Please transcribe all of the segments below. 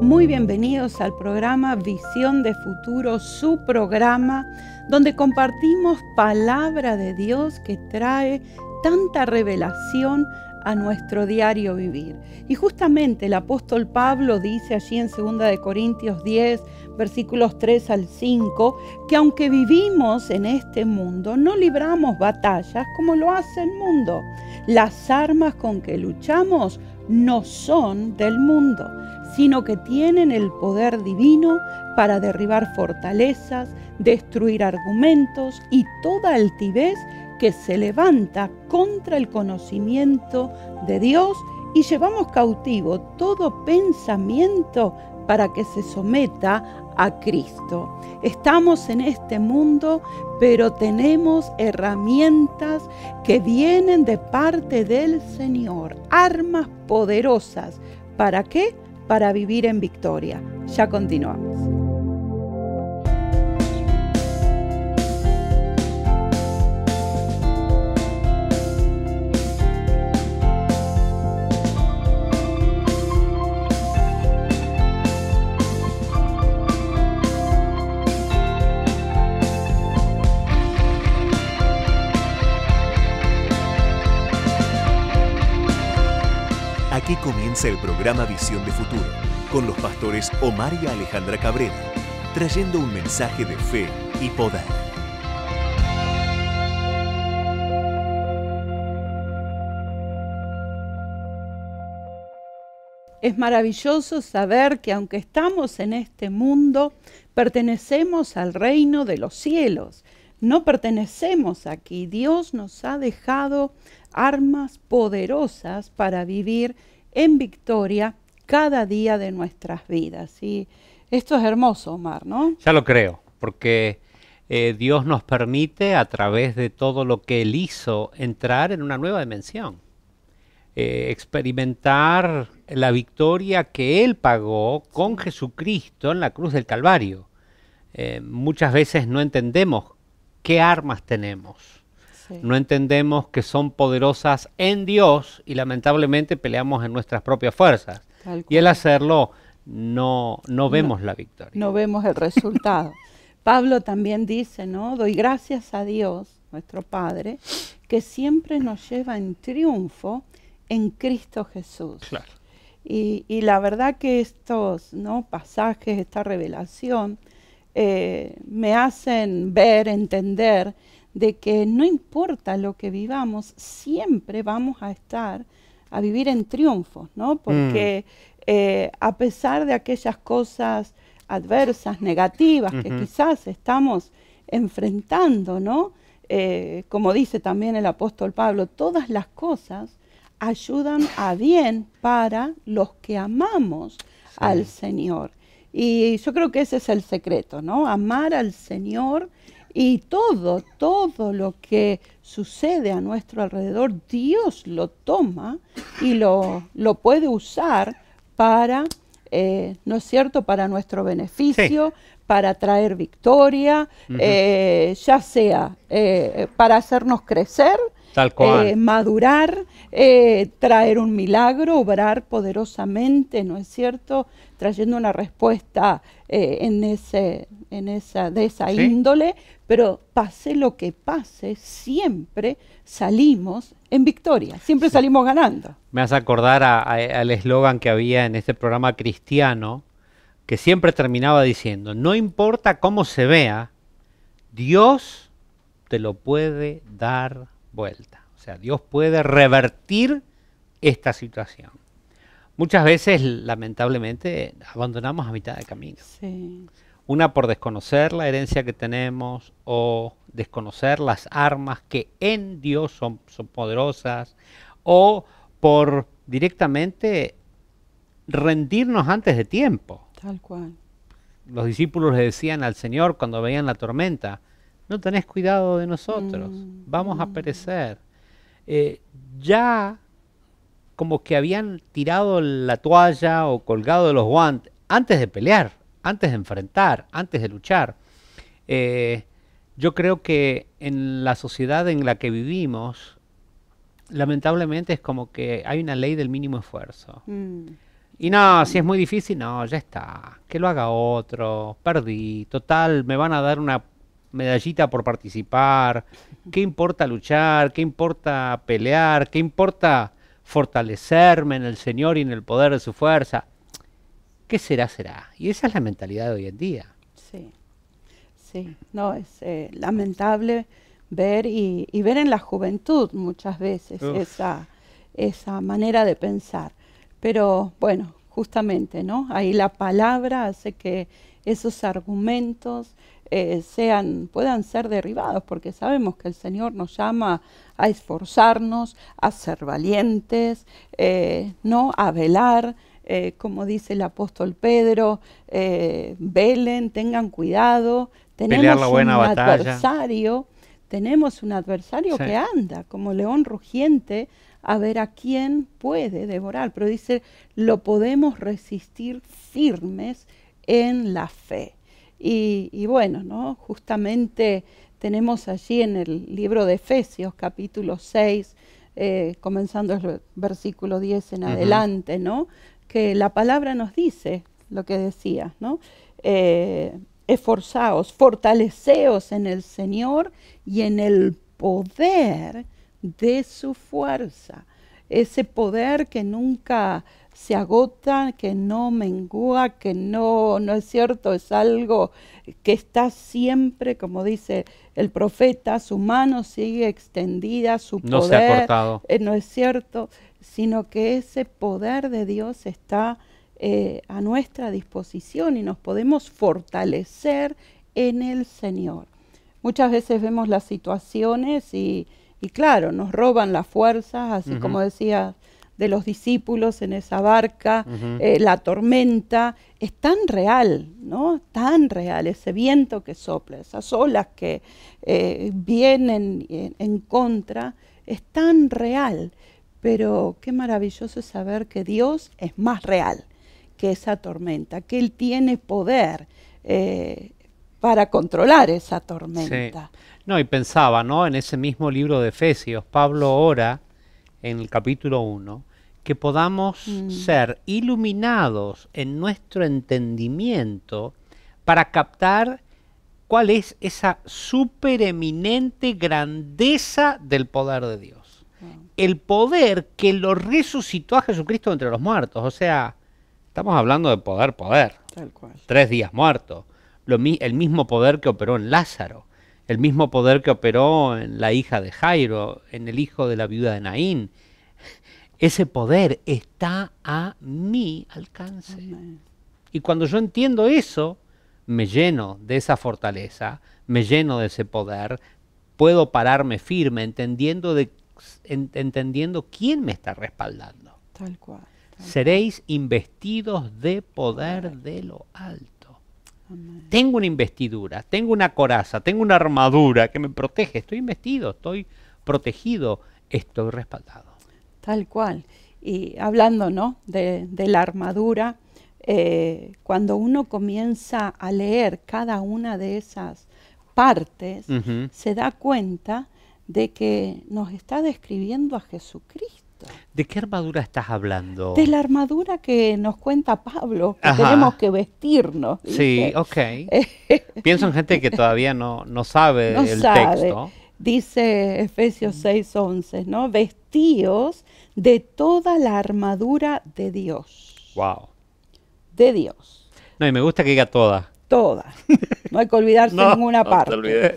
Muy bienvenidos al programa Visión de Futuro, su programa donde compartimos palabra de Dios que trae tanta revelación a nuestro diario vivir. Y justamente el apóstol Pablo dice allí en 2 de Corintios 10, versículos 3 al 5, que aunque vivimos en este mundo, no libramos batallas como lo hace el mundo. Las armas con que luchamos no son del mundo sino que tienen el poder divino para derribar fortalezas, destruir argumentos y toda altivez que se levanta contra el conocimiento de Dios y llevamos cautivo todo pensamiento para que se someta a Cristo. Estamos en este mundo, pero tenemos herramientas que vienen de parte del Señor, armas poderosas. ¿Para qué? para vivir en victoria. Ya continuamos. el programa Visión de Futuro con los pastores Omar y Alejandra Cabrera, trayendo un mensaje de fe y poder. Es maravilloso saber que aunque estamos en este mundo, pertenecemos al reino de los cielos. No pertenecemos aquí. Dios nos ha dejado armas poderosas para vivir en victoria cada día de nuestras vidas. Y esto es hermoso, Omar, ¿no? Ya lo creo, porque eh, Dios nos permite a través de todo lo que Él hizo entrar en una nueva dimensión. Eh, experimentar la victoria que Él pagó con Jesucristo en la cruz del Calvario. Eh, muchas veces no entendemos qué armas tenemos no entendemos que son poderosas en Dios y lamentablemente peleamos en nuestras propias fuerzas. Y al hacerlo no, no vemos la victoria. No vemos el resultado. Pablo también dice, ¿no? Doy gracias a Dios, nuestro Padre, que siempre nos lleva en triunfo en Cristo Jesús. Y, la verdad que estos ¿no? pasajes, esta revelación, eh, me hacen ver, entender de que no importa lo que vivamos, siempre vamos a estar a vivir en triunfo, ¿no? Porque mm. eh, a pesar de aquellas cosas adversas, negativas, que quizás estamos enfrentando, ¿no? Eh, como dice también el apóstol Pablo, todas las cosas ayudan a bien para los que amamos al Señor. Y yo creo que ese es el secreto, ¿no? Amar al Señor y todo, todo lo que sucede a nuestro alrededor, Dios lo toma y lo, lo puede usar para, eh, ¿no es cierto?, para nuestro beneficio, para traer victoria, eh, ya sea eh, para hacernos crecer eh, madurar, eh, traer un milagro, obrar poderosamente, ¿no es cierto? Trayendo una respuesta eh, en esa, de esa índole, pero pase lo que pase, siempre salimos en victoria, siempre salimos ganando. Me hace acordar al eslogan que había en este programa cristiano, que siempre terminaba diciendo, no importa cómo se vea, Dios te lo puede dar vuelta. O sea, Dios puede revertir esta situación. Muchas veces, lamentablemente, abandonamos a mitad de camino. Una por desconocer la herencia que tenemos o desconocer las armas que en Dios son, son poderosas o por directamente rendirnos antes de tiempo. Tal cual. Los discípulos le decían al Señor cuando veían la tormenta, no tenés cuidado de nosotros, mm. vamos a mm. perecer. Eh, ya como que habían tirado la toalla o colgado los guantes antes de pelear, antes de enfrentar, antes de luchar. Eh, yo creo que en la sociedad en la que vivimos, lamentablemente es como que hay una ley del mínimo esfuerzo. Mm. Y no, si es muy difícil, no, ya está. Que lo haga otro, perdí. Total, me van a dar una medallita por participar, qué importa luchar, qué importa pelear, qué importa fortalecerme en el Señor y en el poder de su fuerza. ¿Qué será, será? Y esa es la mentalidad de hoy en día. Sí, sí, no, es eh, lamentable ver y, ver en la juventud muchas veces esa, esa manera de pensar. Pero bueno, justamente, ¿no? Ahí la palabra hace que esos argumentos, eh, sean, puedan ser derribados, porque sabemos que el Señor nos llama a esforzarnos, a ser valientes, eh, ¿no? a velar, eh, como dice el apóstol Pedro, velen, tengan cuidado, tenemos un adversario, tenemos un adversario que anda como león rugiente a ver a quién puede devorar, pero dice, lo podemos resistir firmes en la fe. Y, bueno, ¿no? justamente tenemos allí en el libro de Efesios, capítulo 6, eh, comenzando el versículo 10 en adelante, ¿no? que la palabra nos dice lo que decía, ¿no? Eh, esforzaos, fortaleceos en el Señor y en el poder de su fuerza, ese poder que nunca se agota, que no mengua, que no, no es cierto, es algo que está siempre, como dice el profeta, su mano sigue extendida, su no poder ha cortado. Eh, no es cierto, sino que ese poder de Dios está eh, a nuestra disposición y nos podemos fortalecer en el Señor. Muchas veces vemos las situaciones y, claro, nos roban las fuerzas, así como decía de los discípulos en esa barca, eh, la tormenta, es tan real, ¿no? Tan real, ese viento que sopla, esas olas que eh, vienen en, contra, es tan real. Pero qué maravilloso saber que Dios es más real que esa tormenta, que Él tiene poder eh, para controlar esa tormenta. No, y pensaba, ¿no? En ese mismo libro de Efesios, Pablo ora en el capítulo 1, que podamos mm. ser iluminados en nuestro entendimiento para captar cuál es esa supereminente grandeza del poder de Dios. El poder que lo resucitó a Jesucristo entre los muertos. O sea, estamos hablando de poder, poder. Tres días muerto, Lo, el mismo poder que operó en Lázaro el mismo poder que operó en la hija de Jairo, en el hijo de la viuda de Naín. Ese poder está a mi alcance. Y cuando yo entiendo eso, me lleno de esa fortaleza, me lleno de ese poder, puedo pararme firme entendiendo, de, entendiendo quién me está respaldando. Tal cual. Seréis investidos de poder de lo alto. Tengo una investidura, tengo una coraza, tengo una armadura que me protege. Estoy investido, estoy protegido, estoy respaldado. Tal cual. Y hablando ¿no? de, la armadura, eh, cuando uno comienza a leer cada una de esas partes, se da cuenta de que nos está describiendo a Jesucristo. ¿De qué armadura estás hablando? De la armadura que nos cuenta Pablo, que tenemos que vestirnos. Sí, ok. Pienso en gente que todavía no, no sabe no texto. Dice Efesios 6:11, ¿no? Vestíos de toda la armadura de Dios. Wow. De Dios. No, y me gusta que diga toda. Toda. No hay que olvidarse de ninguna parte.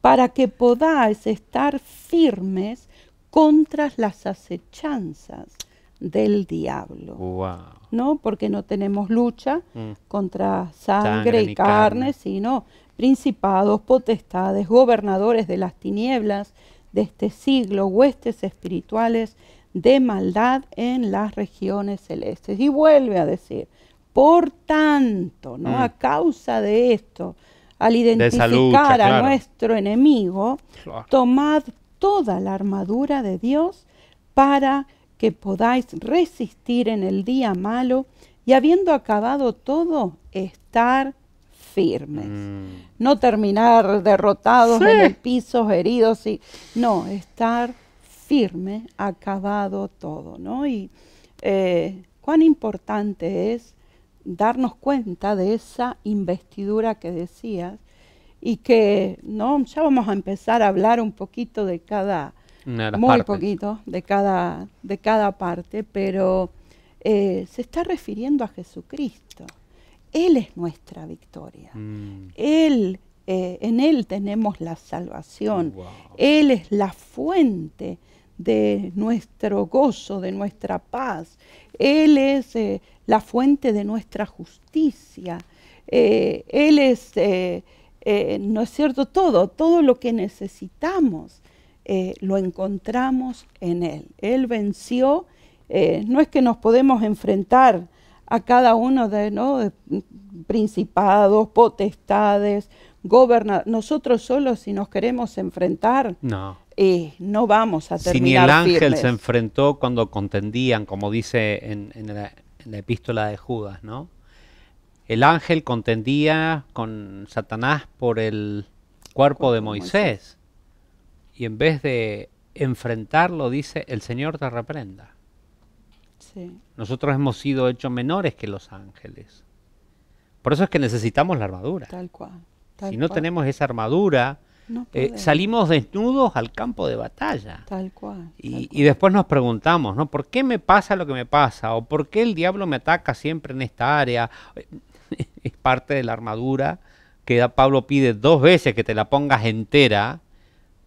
para que podáis estar firmes contra las acechanzas del diablo. ¿No? Porque no tenemos lucha mm. contra sangre, y, carne, sino principados, potestades, gobernadores de las tinieblas de este siglo, huestes espirituales de maldad en las regiones celestes. Y vuelve a decir, por tanto, ¿no? Mm. A causa de esto, al identificar a nuestro enemigo, tomad toda la armadura de Dios para que podáis resistir en el día malo y habiendo acabado todo, estar firmes. Mm. No terminar derrotados en el piso, heridos y no, estar firme, acabado todo, ¿no? Y eh, cuán importante es darnos cuenta de esa investidura que decías, y que no ya vamos a empezar a hablar un poquito de cada poquito de cada de cada parte pero eh, se está refiriendo a Jesucristo él es nuestra victoria mm. él eh, en él tenemos la salvación él es la fuente de nuestro gozo, de nuestra paz. Él es eh, la fuente de nuestra justicia. Él es eh, ¿no es cierto? Todo, todo lo que necesitamos eh, lo encontramos en Él. Él venció, eh, no es que nos podemos enfrentar a cada uno de, principados, potestades, gobernadores. Nosotros solos si nos queremos enfrentar, no, no vamos a terminar. Si ni el ángel se enfrentó cuando contendían, como dice en, en la epístola de Judas, ¿no? el ángel contendía con Satanás por el cuerpo de Moisés. Y en vez de enfrentarlo, dice, el Señor te reprenda. Nosotros hemos sido hechos menores que los ángeles. Por eso es que necesitamos la armadura. Tal cual. si no tenemos esa armadura, eh, salimos desnudos al campo de batalla. Tal cual, y, Y, después nos preguntamos, ¿no? ¿Por qué me pasa lo que me pasa? ¿O por qué el diablo me ataca siempre en esta área? es parte de la armadura que Pablo pide dos veces que te la pongas entera,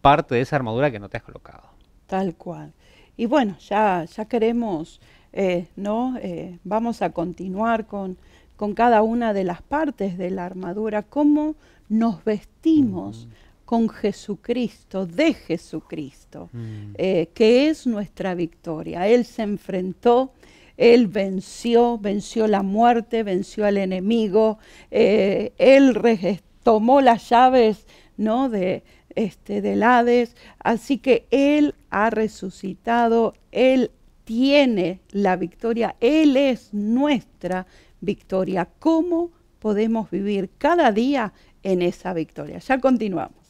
parte de esa armadura que no te has colocado. Tal cual. Y bueno, ya, ya queremos, eh, ¿no? Eh, vamos a continuar con, con cada una de las partes de la armadura, cómo nos vestimos. Mm. con Jesucristo, de Jesucristo, mm. eh, que es nuestra victoria. Él se enfrentó él venció, venció la muerte, venció al enemigo, eh, Él tomó las llaves ¿no? de, este, del Hades, así que Él ha resucitado, Él tiene la victoria, Él es nuestra victoria. ¿Cómo podemos vivir cada día en esa victoria? Ya continuamos.